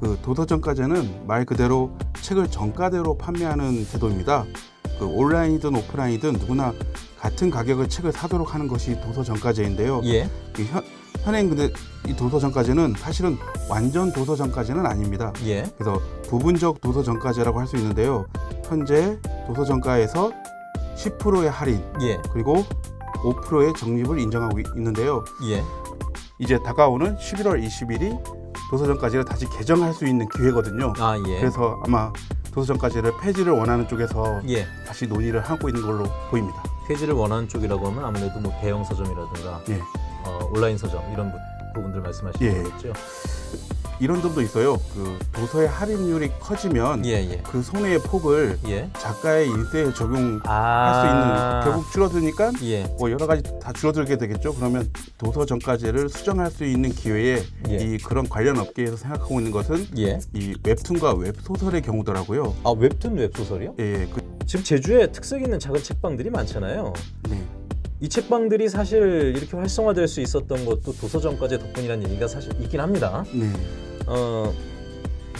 그 도서정가제는 말 그대로 책을 정가대로 판매하는 제도입니다. 그 온라인이든 오프라인이든 누구나 같은 가격을 책을 사도록 하는 것이 도서정가제인데요. 예. 그 현, 현행 근데 이 도서정가제는 사실은 완전 도서정가제는 아닙니다. 예. 그래서 부분적 도서정가제라고 할 수 있는데요. 현재 도서정가에서 10%의 할인 예. 그리고 5%의 적립을 인정하고 있는데요. 예. 이제 다가오는 11월 20일이 도서정가제를 다시 개정할 수 있는 기회거든요. 아, 예. 그래서 아마 도서정가제를 폐지를 원하는 쪽에서 예. 다시 논의를 하고 있는 걸로 보입니다. 폐지를 원하는 쪽이라고 하면 아무래도 뭐 대형 서점이라든가 예. 어, 온라인 서점 이런 부분들 말씀하시는 예. 거겠죠. 이런 점도 있어요. 그 도서의 할인율이 커지면 예, 예. 그 손해의 폭을 예. 작가의 인세에 적용할 아수 있는 아. 결국 줄어드니까 예. 뭐 여러 가지 다 줄어들게 되겠죠. 그러면 도서 정가제를 수정할 수 있는 기회에 예. 이 그런 관련 업계에서 생각하고 있는 것은 예. 이 웹툰과 웹소설의 경우더라고요. 아 웹툰 웹소설이요? 예. 그... 지금 제주에 특색 있는 작은 책방들이 많잖아요. 네. 이 책방들이 사실 이렇게 활성화될 수 있었던 것도 도서정까지 덕분이라는 얘기가 사실 있긴 합니다. 네. 어,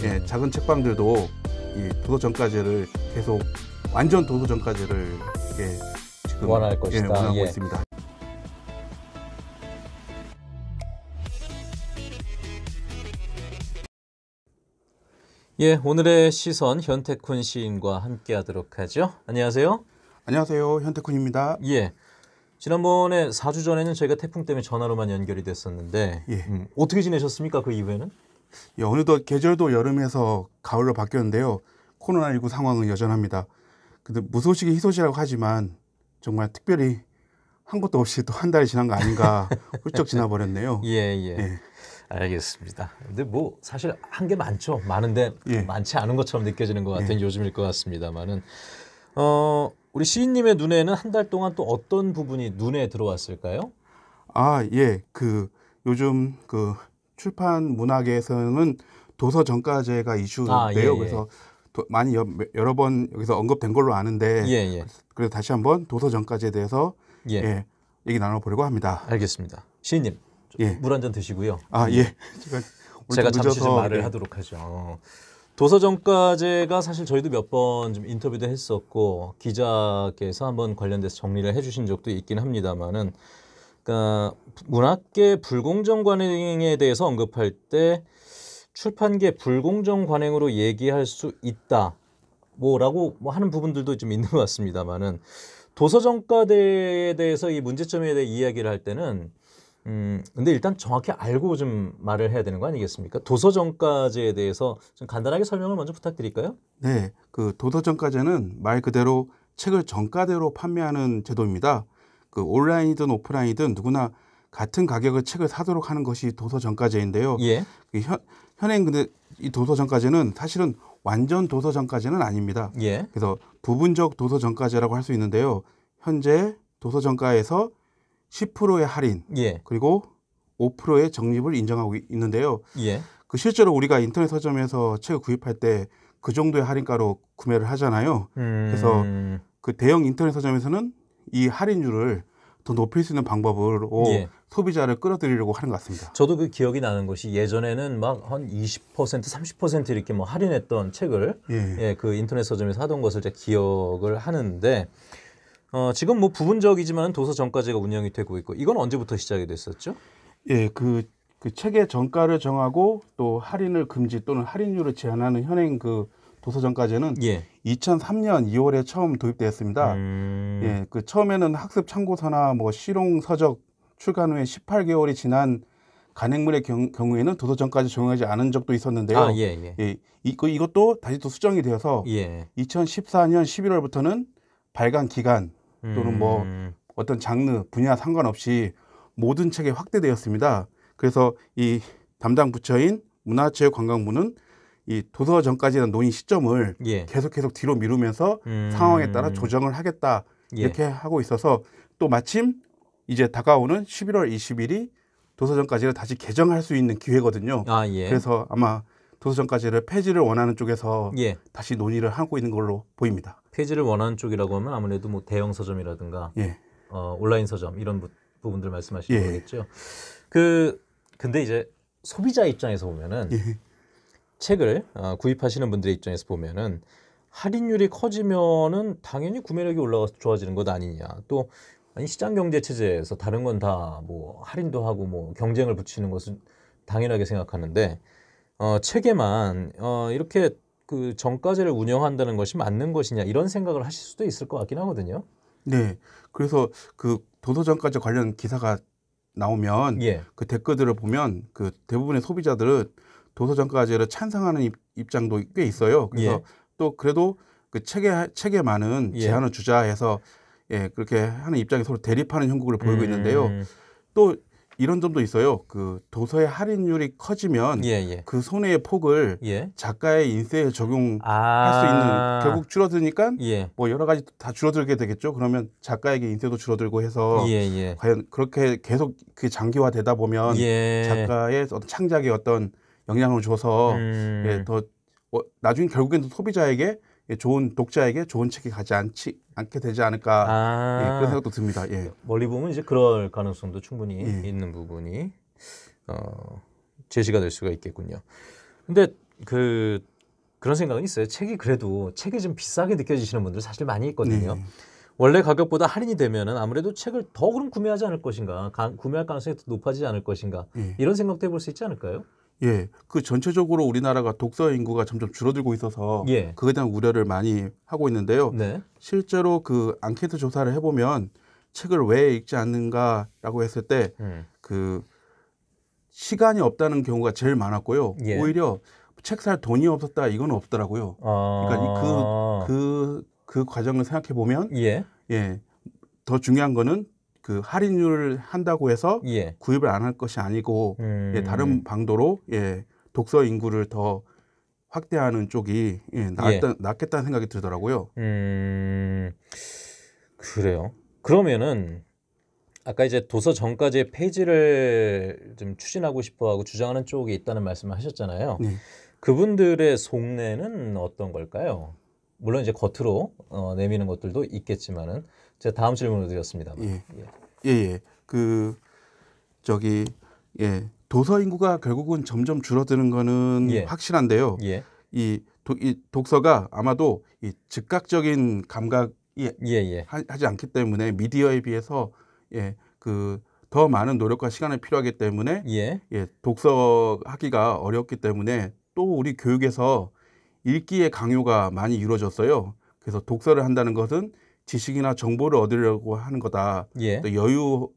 예, 작은 책방들도 이 도서 전까지를 계속 완전 도서 전까지를 예, 지금 원할 예, 것이다. 예, 원하고 예. 있습니다. 예, 오늘의 시선 현태쿤 시인과 함께 하도록 하죠. 안녕하세요. 안녕하세요. 현태쿤입니다. 예. 지난번에 4주 전에는 저희가 태풍 때문에 전화로만 연결이 됐었는데 예. 음, 어떻게 지내셨습니까? 그 이후에는? 예, 어느덧 계절도 여름에서 가을로 바뀌었는데요. 코로나19 상황은 여전합니다. 근데 무소식이 희소식라고 하지만 정말 특별히 한 것도 없이 또 한 달이 지난 거 아닌가 훌쩍 지나버렸네요. 예, 예, 예. 알겠습니다. 근데 뭐 사실 한 게 많죠. 많은데 예. 많지 않은 것처럼 느껴지는 것 같은 예. 요즘일 것 같습니다만은 어, 우리 시인님의 눈에는 한 달 동안 또 어떤 부분이 눈에 들어왔을까요? 아, 예. 그 요즘 그 출판 문학에서는 도서 정가제가 이슈인데요. 아, 예, 예. 그래서 도, 많이 여, 여러 번 여기서 언급된 걸로 아는데 예, 예. 그래서 다시 한번 도서 정가제에 대해서 예. 예, 얘기 나눠보려고 합니다. 알겠습니다. 시인님 예. 물한 잔 드시고요. 아 음. 예. 제가, 제가 잠시 좀 네. 말을 하도록 하죠. 도서 정가제가 사실 저희도 몇번좀 인터뷰도 했었고 기자께서 한번 관련돼서 정리를 해주신 적도 있긴 합니다만은 그러니까 문학계 불공정 관행에 대해서 언급할 때 출판계 불공정 관행으로 얘기할 수 있다. 뭐라고 뭐 하는 부분들도 좀 있는 것 같습니다만은 도서정가대에 대해서 이 문제점에 대해 이야기를 할 때는 음 근데 일단 정확히 알고 좀 말을 해야 되는 거 아니겠습니까? 도서정가제에 대해서 좀 간단하게 설명을 먼저 부탁드릴까요? 네, 그 도서정가제는 말 그대로 책을 정가대로 판매하는 제도입니다. 그 온라인이든 오프라인이든 누구나 같은 가격을 책을 사도록 하는 것이 도서 정가제인데요 예. 그 현, 현행 근데 이 도서 정까지는 사실은 완전 도서 정까지는 아닙니다. 예. 그래서 부분적 도서 정가제라고할 수 있는데요. 현재 도서 정가에서 10%의 할인 예. 그리고 5%의 적립을 인정하고 있는데요. 예. 그 실제로 우리가 인터넷 서점에서 책을 구입할 때 그 정도의 할인가로 구매를 하잖아요. 음... 그래서 그 대형 인터넷 서점에서는 이 할인율을 더 높일 수 있는 방법으로 예. 소비자를 끌어들이려고 하는 것 같습니다. 저도 그 기억이 나는 것이 예전에는 막 한20% 30% 이렇게 뭐 할인했던 책을 예. 예, 그 인터넷 서점에서 하던 것을 제가 기억을 하는데 어, 지금 뭐 부분적이지만 도서 정가제가 운영이 되고 있고 이건 언제부터 시작이 됐었죠? 예, 그, 그 책의 정가를 정하고 또 할인을 금지 또는 할인율을 제한하는 현행 그 도서 전까지는 예. 2003년 2월에 처음 도입되었습니다. 음... 예, 그 처음에는 학습 참고서나 뭐 실용 서적 출간 후에 18개월이 지난 간행물의 경, 우에는 도서 전까지 적용하지 않은 적도 있었는데요. 아, 예, 예. 예 이, 그, 이것도 다시 또 수정이 되어서 예. 2014년 11월부터는 발간 기간 또는 뭐 음... 뭐 어떤 장르 분야 상관없이 모든 책에 확대되었습니다. 그래서 이 담당 부처인 문화체육관광부는 이 도서 전까지는 논의 시점을 예. 계속 계속 뒤로 미루면서 음... 상황에 따라 조정을 하겠다 예. 이렇게 하고 있어서 또 마침 이제 다가오는 11월 20일이 도서전까지를 다시 개정할 수 있는 기회거든요. 아, 예. 그래서 아마 도서전까지를 폐지를 원하는 쪽에서 예. 다시 논의를 하고 있는 걸로 보입니다. 폐지를 원하는 쪽이라고 하면 아무래도 뭐 대형 서점이라든가 예. 어, 온라인 서점 이런 부, 분들 말씀하시는 예. 거겠죠. 그 근데 이제 소비자 입장에서 보면은 예. 책을 어, 구입하시는 분들의 입장에서 보면은 할인율이 커지면은 당연히 구매력이 올라가서 좋아지는 것 아니냐. 또 아니 시장 경제 체제에서 다른 건 다 뭐 할인도 하고 뭐 경쟁을 붙이는 것은 당연하게 생각하는데 어 책에만 어 이렇게 그 정가제를 운영한다는 것이 맞는 것이냐 이런 생각을 하실 수도 있을 것 같긴 하거든요. 네. 그래서 그 도서정가제 관련 기사가 나오면 예. 그 댓글들을 보면 그 대부분의 소비자들은 도서정가제를 찬성하는 입, 장도꽤 있어요. 그래서 예. 또 그래도 그 책에 책에 많은 예. 제한을 주자 해서 예 그렇게 하는 입장에 서로 대립하는 형국을 보이고 음. 있는데요. 또 이런 점도 있어요. 그 도서의 할인율이 커지면 예, 예. 그 손해의 폭을 예. 작가의 인쇄에 적용할 아~ 수 있는 아. 결국 줄어드니까 예. 뭐 여러 가지 다 줄어들게 되겠죠. 그러면 작가에게 인쇄도 줄어들고 해서 예, 과연 그렇게 계속 그 장기화되다 보면 작가의 어떤 창작의 어떤 영향을 줘서 음. 예, 더 어, 나중에 결국에는 소비자에게 예, 좋은 독자에게 좋은 책이 가지 않지 않게 되지 않을까 아. 예, 그런 생각도 듭니다. 예. 멀리 보면 이제 그럴 가능성도 충분히 예. 있는 부분이 어, 제시가 될 수가 있겠군요. 근데 그 그런 생각은 있어요. 책이 그래도 책이 좀 비싸게 느껴지시는 분들 사실 많이 있거든요. 네. 원래 가격보다 할인이 되면은 아무래도 책을 더 그럼 구매하지 않을 것인가, 가, 구매할 가능성이 더 높아지지 않을 것인가 네. 이런 생각도 해볼 수 있지 않을까요? 예, 그 전체적으로 우리나라가 독서 인구가 점점 줄어들고 있어서 예. 그에 대한 우려를 많이 하고 있는데요. 네. 실제로 그 앙케이트 조사를 해보면 책을 왜 읽지 않는가라고 했을 때그 음. 그 시간이 없다는 경우가 제일 많았고요. 예. 오히려 책 살 돈이 없었다 이건 없더라고요. 아~ 그러니까 그그그 그, 그 과정을 생각해 보면 예. 예. 더 중요한 거는 그 할인율 을 한다고 해서 예. 구입을 안 할 것이 아니고 음. 예, 다른 음. 방도로 예, 독서 인구를 더 확대하는 쪽이 예, 낫다, 낫겠다는 예. 생각이 들더라고요. 음, 그래요. 그러면은 아까 이제 도서 전까지의 페이지를 좀 추진하고 싶어하고 주장하는 쪽이 있다는 말씀을 하셨잖아요. 네. 그분들의 속내는 어떤 걸까요? 물론 이제 겉으로 어, 내미는 것들도 있겠지만은 제가 다음 질문을 드렸습니다. 예. 예. 예, 예. 그 저기 예. 도서 인구가 결국은 점점 줄어드는 거는 예. 확실한데요. 예. 이, 도, 이 독서가 아마도 이 즉각적인 감각이 예, 예. 하, 하지 않기 때문에 미디어에 비해서 예, 그 더 많은 노력과 시간이 필요하기 때문에 예. 예, 독서하기가 어렵기 때문에 또 우리 교육에서 읽기의 강요가 많이 이루어졌어요. 그래서 독서를 한다는 것은 지식이나 정보를 얻으려고 하는 거다. 예. 또 여유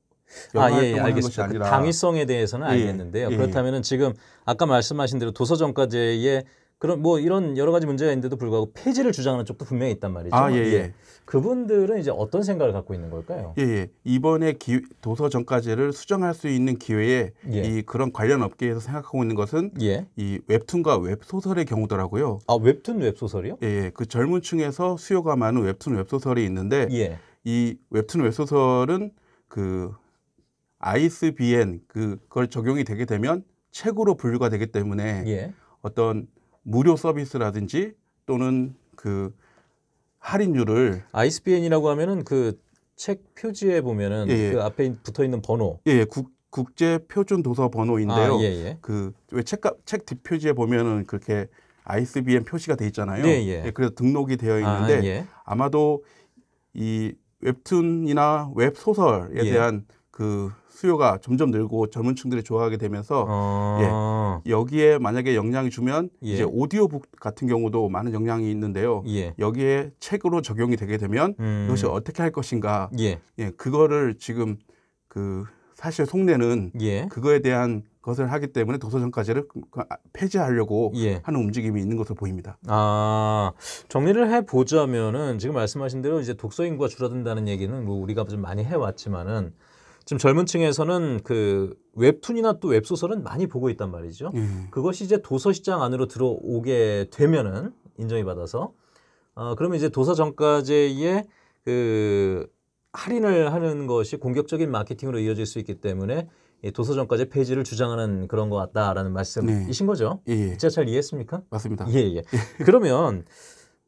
아, 예, 예, 알겠습니다. 그 당위성에 대해서는 예, 알겠는데요. 예, 예. 그렇다면은 지금 아까 말씀하신 대로 도서정가제의 그런 뭐 이런 여러 가지 문제가 있는데도 불구하고 폐지를 주장하는 쪽도 분명히 있단 말이죠. 아, 예, 예. 예. 그분들은 이제 어떤 생각을 갖고 있는 걸까요? 예, 예. 이번에 기, 도서 정가제를 수정할 수 있는 기회에 예. 이 그런 관련 업계에서 생각하고 있는 것은 예. 이 웹툰과 웹소설의 경우더라고요. 아, 웹툰 웹소설이요? 예, 예. 그 젊은 층에서 수요가 많은 웹툰 웹소설이 있는데 예. 이 웹툰 웹소설은 그 ISBN 그걸 적용이 되게 되면 책으로 분류가 되기 때문에 예. 어떤 무료 서비스라든지 또는 그 할인율을 ISBN이라고 하면은 그 책 표지에 보면은 예, 예, 그 앞에 붙어 있는 번호. 예, 예. 국 국제 표준 도서 번호인데요. 아, 예, 그왜 책값 책 뒷표지에 보면은 그렇게 ISBN 표시가 돼 있잖아요. 예, 그래서 등록이 되어 아, 있는데 아, 마도 이 웹툰이나 웹소설에 대한 그 수요가 점점 늘고 젊은 층들이 좋아하게 되면서 아~ 예, 여기에 만약에 영향이 주면 예. 이제 오디오북 같은 경우도 많은 영향이 있는데요. 예. 여기에 책으로 적용이 되게 되면 음. 이것이 어떻게 할 것인가. 예. 예 그거를 지금 그 사실 속내는 예. 그거에 대한 것을 하기 때문에 도서정까지를 그, 그, 아, 폐지하려고 예. 하는 움직임이 있는 것으로 보입니다. 아 정리를 해 보자면은 지금 말씀하신 대로 이제 독서 인구가 줄어든다는 얘기는 뭐 우리가 좀 많이 해왔지만은 지금 젊은 층에서는 그 웹툰이나 또 웹소설은 많이 보고 있단 말이죠. 음. 그것이 이제 도서시장 안으로 들어오게 되면은 인정이 받아서 어, 그러면 이제 도서정가제의 그 할인을 하는 것이 공격적인 마케팅으로 이어질 수 있기 때문에 이 도서정가제 페이지를 주장하는 그런 것 같다라는 말씀이신 네. 거죠? 예, 예. 제가 잘 이해했습니까? 맞습니다. 예, 예. 그러면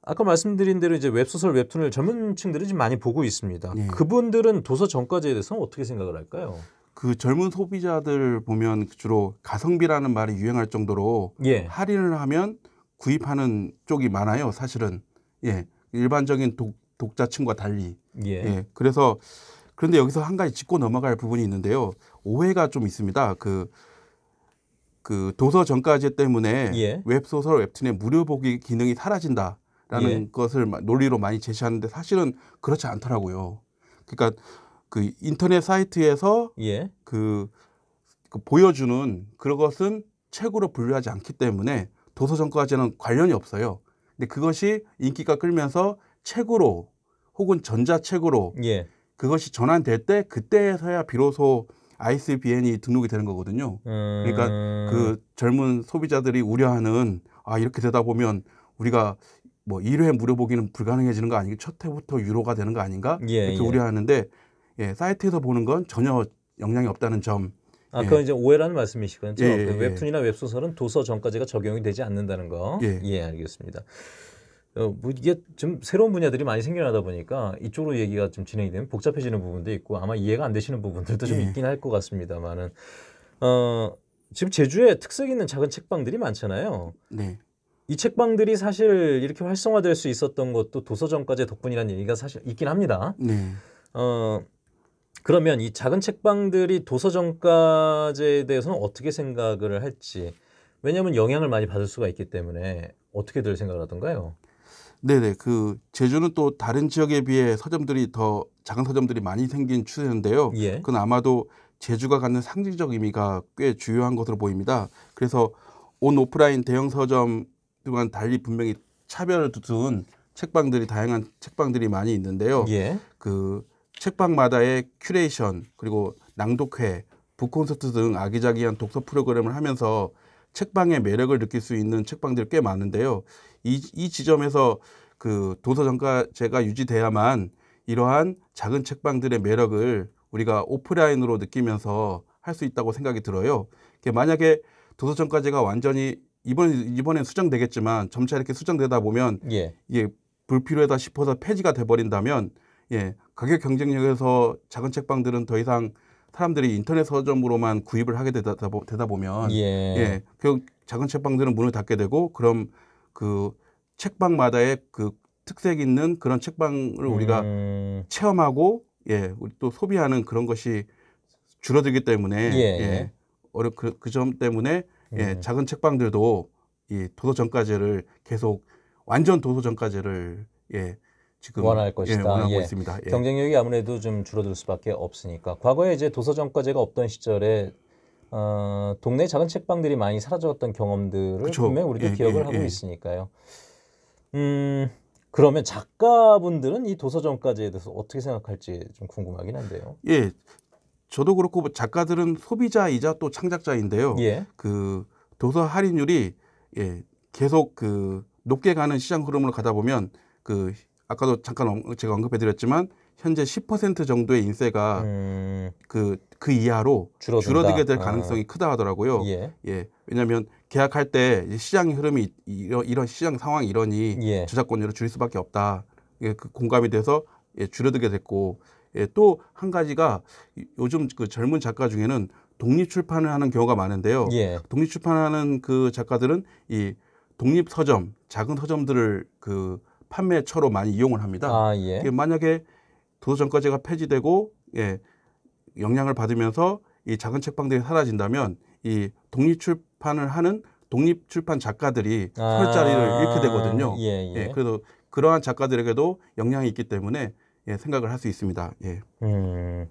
아까 말씀드린 대로 이제 웹소설 웹툰을 젊은층들이좀 많이 보고 있습니다. 네. 그분들은 도서 전가제에 대해서는 어떻게 생각을 할까요? 그 젊은 소비자들 보면 주로 가성비라는 말이 유행할 정도로 예. 할인을 하면 구입하는 쪽이 많아요. 사실은 예 일반적인 독, 독자층과 달리 예. 예. 그래서 그런데 여기서 한 가지 짚고 넘어갈 부분이 있는데요. 오해가 좀 있습니다. 그그 그 도서 전까지 때문에 예. 웹소설 웹툰의 무료 보기 기능이 사라진다. 예. 라는 예. 것을 논리로 많이 제시하는데 사실은 그렇지 않더라고요. 그러니까 그 인터넷 사이트에서 예. 그, 그 보여주는 그것은 책으로 분류하지 않기 때문에 도서정가제는 관련이 없어요. 근데 그것이 인기가 끌면서 책으로 혹은 전자책으로 예. 그것이 전환될 때 그때서야 에 비로소 ISBN이 등록이 되는 거거든요. 음... 그러니까 그 음. 젊은 소비자들이 우려하는 아 이렇게 되다 보면 우리가 뭐 1회 무료보기는 불가능해지는 거 아닌가 첫회부터유료가 되는 거 아닌가 예, 이렇게 예. 우려하는데 예, 사이트에서 보는 건 전혀 영향이 없다는 점. 아, 예. 그건 이제 오해라는 말씀이시군요. 예, 예, 예, 웹툰이나 웹소설은 도서 전까지가 적용이 되지 않는다는 거. 예. 예, 알겠습니다. 어, 뭐 이게 좀 새로운 분야들이 많이 생겨나다 보니까 이쪽으로 얘기가 좀 진행이 되면 복잡해지는 부분도 있고 아마 이해가 안 되시는 부분들도 좀 있긴 할 것 같습니다만은 어, 지금 제주에 특색 있는 작은 책방들이 많잖아요. 네. 이 책방들이 사실 이렇게 활성화될 수 있었던 것도 도서정과제 덕분이라는 얘기가 사실 있긴 합니다. 네. 어, 그러면 이 작은 책방들이 도서정까지에 대해서는 어떻게 생각을 할지 왜냐하면 영향을 많이 받을 수가 있기 때문에 어떻게들 생각하던가요? 을 네네 그 제주는 또 다른 지역에 비해 서점들이 더 작은 서점들이 많이 생긴 추세인데요. 예. 그건 아마도 제주가 갖는 상징적 의미가 꽤 중요한 것으로 보입니다. 그래서 온 오프라인 대형 서점 그동안 달리 분명히 차별을 두둔 책방들이 다양한 책방들이 많이 있는데요. 예. 그 책방마다의 큐레이션 그리고 낭독회, 북콘서트 등 아기자기한 독서 프로그램을 하면서 책방의 매력을 느낄 수 있는 책방들이 꽤 많은데요. 이, 이 지점에서 그 도서정가제가 유지돼야만 이러한 작은 책방들의 매력을 우리가 오프라인으로 느끼면서 할 수 있다고 생각이 들어요. 만약에 도서정가제가 완전히 이번 이번엔 수정되겠지만 점차 이렇게 수정되다 보면 예. 이게 불필요하다 싶어서 폐지가 돼 버린다면 예, 가격 경쟁력에서 작은 책방들은 더 이상 사람들이 인터넷 서점으로만 구입을 하게 되다, 되다 보면 예. 예, 결국 작은 책방들은 문을 닫게 되고 그럼 그 책방마다의 그 특색 있는 그런 책방을 우리가 음. 체험하고 예, 우리 또 소비하는 그런 것이 줄어들기 때문에 예, 예. 예. 어려 그, 그 점 때문에 예, 예, 작은 책방들도 이 도서 정가제를 계속 완전 도서 정가제를 예, 지금 원할 예, 것이다. 예, 예. 있습니다. 예. 경쟁력이 아무래도 좀 줄어들 수밖에 없으니까 과거에 이제 도서 정가제가 없던 시절에 어, 동네 작은 책방들이 많이 사라졌던 경험들을 그쵸. 분명 우리도 예, 기억을 하고 있으니까요. 음, 그러면 작가분들은 이 도서정가제에 대해서 어떻게 생각할지 좀 궁금하긴 한데요. 예, 저도 그렇고 뭐 작가들은 소비자이자 또 창작자인데요. 예. 그 도서 할인율이 예, 계속 그 높게 가는 시장 흐름으로 가다 보면 그 아까도 잠깐 제가 언급해 드렸지만 현재 10% 정도의 인세가 그그 음... 그, 그 이하로 줄어든다. 줄어들게 될 아. 가능성이 아. 크다 하더라고요. 예. 예. 왜냐하면 계약할 때 시장 흐름이 이런, 이런 시장 상황 이러니 예. 저작권료를 줄일 수밖에 없다. 예, 그 공감이 돼서 예, 줄어들게 됐고 예, 또한 가지가 요즘 그 젊은 작가 중에는 독립 출판을 하는 경우가 많은데요. 예. 독립 출판하는 그 작가들은 이 독립 서점, 작은 서점들을 그 판매처로 많이 이용을 합니다. 아, 예. 만약에 도서정가제가 폐지되고 예, 영향을 받으면서 이 작은 책방들이 사라진다면 이 독립 출판을 하는 독립 출판 작가들이 아, 설 자리를 잃게 되거든요. 예, 예. 예, 그래도 그러한 작가들에게도 영향이 있기 때문에 예, 생각을 할 수 있습니다. 예. 음,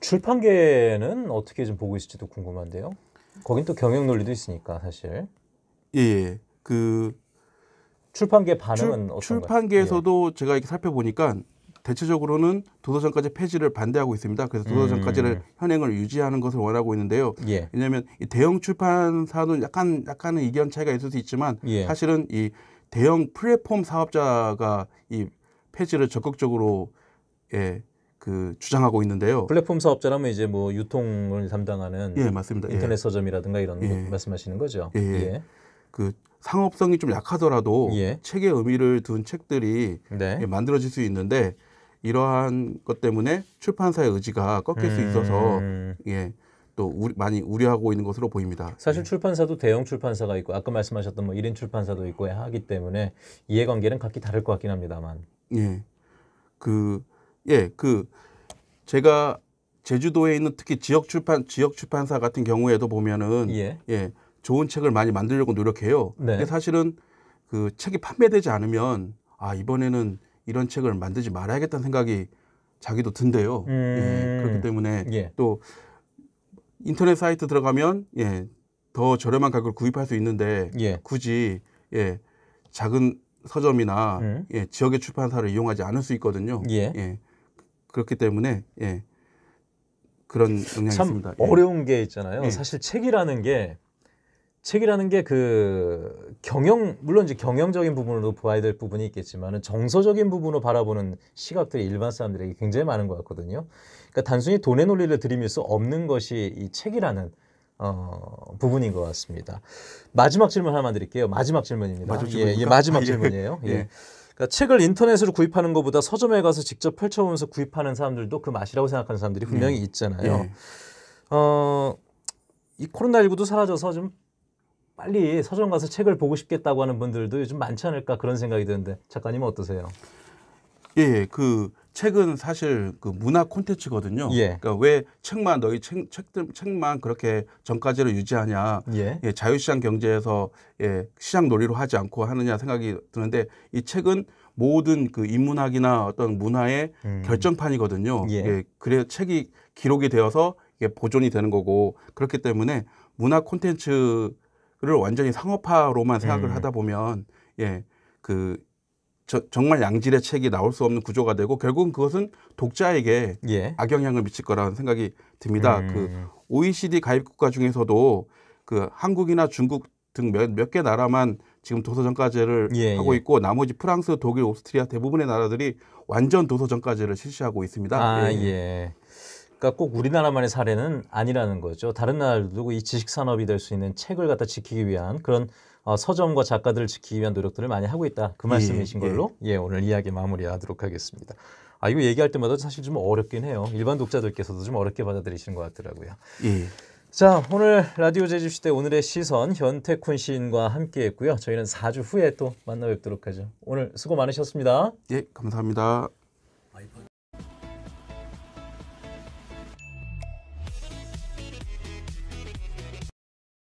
출판계는 어떻게 좀 보고 있을지도 궁금한데요. 거긴 또 경영 논리도 있으니까 사실. 예, 예, 예. 그 출판계 반응은 어떤가요? 출판계에서도 예. 제가 이렇게 살펴보니까 대체적으로는 도서전까지 폐지를 반대하고 있습니다. 그래서 도서전까지를 음. 현행을 유지하는 것을 원하고 있는데요. 예. 왜냐하면 이 대형 출판사는 약간 약간의 의견 차이가 있을 수 있지만 예. 사실은 이 대형 플랫폼 사업자가 이 폐지를 적극적으로 예, 그 주장하고 있는데요. 플랫폼 사업자라면 이제 뭐 유통을 담당하는 예, 맞습니다. 인터넷 예. 서점이라든가 이런 예. 거 말씀하시는 거죠. 예, 예. 예. 그 상업성이 좀 약하더라도 예. 책의 의미를 둔 책들이 네. 만들어질 수 있는데 이러한 것 때문에 출판사의 의지가 꺾일 음... 수 있어서 음. 예. 또 우리, 많이 우려하고 있는 것으로 보입니다. 사실 출판사도 대형 출판사가 있고 아까 말씀하셨던 뭐 1인 출판사도 있고 하기 때문에 이해관계는 각기 다를 것 같긴 합니다만. 예. 그, 예, 그, 제가 제주도에 있는 특히 지역 출판, 지역 출판사 같은 경우에도 보면은, 예. 예 좋은 책을 많이 만들려고 노력해요. 네. 근데 사실은 그 책이 판매되지 않으면, 아, 이번에는 이런 책을 만들지 말아야겠다는 생각이 자기도 든대요. 예, 음. 예, 그렇기 때문에 예. 또 인터넷 사이트 들어가면 예, 더 저렴한 가격을 구입할 수 있는데 예. 굳이 예, 작은 서점이나 음. 예, 지역의 출판사를 이용하지 않을 수 있거든요. 예. 예. 그렇기 때문에 예. 그런 영향이 참 있습니다. 예. 어려운 게 있잖아요. 예. 사실 책이라는 게 책이라는 게 그 경영 물론 이제 경영적인 부분으로 봐야 될 부분이 있겠지만은 정서적인 부분으로 바라보는 시각들이 일반 사람들에게 굉장히 많은 것 같거든요. 그러니까 단순히 돈의 논리를 들이밀 수 없는 것이 이 책이라는 어, 부분인 것 같습니다. 마지막 질문 하나만 드릴게요. 마지막 질문입니다. 마지막 예, 예, 마지막 아, 예. 질문이에요. 예. 예. 그러니까 책을 인터넷으로 구입하는 것보다 서점에 가서 직접 펼쳐보면서 구입하는 사람들도 그 맛이라고 생각하는 사람들이 분명히 네. 있잖아요. 예. 어, 이 코로나19도 사라져서 좀 빨리 서점 가서 책을 보고 싶겠다고 하는 분들도 요즘 많지 않을까 그런 생각이 드는데 작가님은 어떠세요? 예, 예. 그 책은 사실 그 문화 콘텐츠거든요. 예. 그러니까 왜 책만 너희 책, 책들 책만 그렇게 정가제로 유지하냐? 예. 예, 자유시장 경제에서 예, 시장 놀이로 하지 않고 하느냐 생각이 드는데 이 책은 모든 그 인문학이나 어떤 문화의 음. 결정판이거든요. 예. 예 그래 책이 기록이 되어서 이게 보존이 되는 거고 그렇기 때문에 문화 콘텐츠를 완전히 상업화로만 생각을 음. 하다 보면 예. 그 저, 정말 양질의 책이 나올 수 없는 구조가 되고 결국은 그것은 독자에게 예. 악영향을 미칠 거라는 생각이 듭니다. 음. 그 OECD 가입국가 중에서도 그 한국이나 중국 등 몇 개 나라만 지금 도서정가제를 예, 예, 하고 있고 나머지 프랑스, 독일, 오스트리아 대부분의 나라들이 완전 도서정가제를 실시하고 있습니다. 아, 예. 예. 그러니까 꼭 우리나라만의 사례는 아니라는 거죠. 다른 나라들도 이 지식 산업이 될 수 있는 책을 갖다 지키기 위한 그런 어, 서점과 작가들을 지키기 위한 노력들을 많이 하고 있다. 그 예, 말씀이신 예, 걸로 예. 예, 오늘 이야기 마무리하도록 하겠습니다. 아 이거 얘기할 때마다 사실 좀 어렵긴 해요. 일반 독자들께서도 좀 어렵게 받아들이시는 것 같더라고요. 예. 자 오늘 라디오 제주시대 오늘의 시선 현태쿤 시인과 함께했고요. 저희는 4주 후에 또 만나 뵙도록 하죠. 오늘 수고 많으셨습니다. 예, 감사합니다.